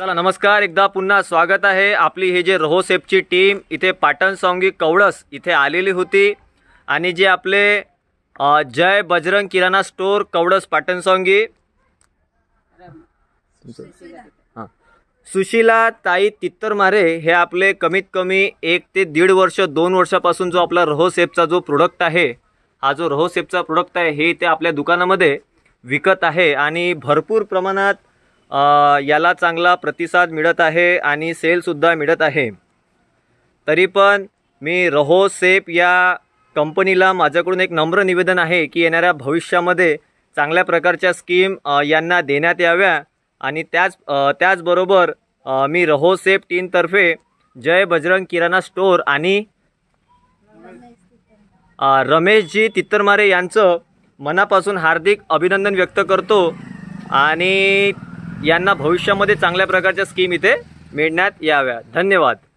चला नमस्कार एकदा पुन्हा स्वागत आहे आपली हे जे रोहोसेपची टीम इथे पाटण सॉंगी कवडस इथे आलेली होती आणि जे आपले जय बजरंग किराणा स्टोर कवडस पाटण सॉंगी हां सुशीला ताई तित्तर मारे हे आपले कमीत कमी एक ते दीड वर्ष दोन वर्षापासून जो आपला रोहोसेपचा जो प्रोडक्ट आहे हा जो रोहोसेपचा प्रोडक्ट आहे हे इथे आपल्या दुकानामध्ये विकत आहे आणि भरपूर प्रमाणात याला चांगला प्रतिसाद मिळत आहे आणि सेलसुद्धा मिळत आहे तरी पण मी रहो सेप या कंपनीला माझ्याकडून एक नम्र निवेदन आहे की येणाऱ्या भविष्यामध्ये चांगल्या प्रकारच्या स्कीम यांना देण्यात याव्या आणि त्याच त्याचबरोबर मी रहो सेफ टीमतर्फे जय बजरंग किराणा स्टोअर आणि रमेशजी तित्तरमारे यांचं मनापासून हार्दिक अभिनंदन व्यक्त करतो आणि यांना भविष्यामध्ये चांगल्या प्रकारच्या स्कीम इथे मिळण्यात याव्या धन्यवाद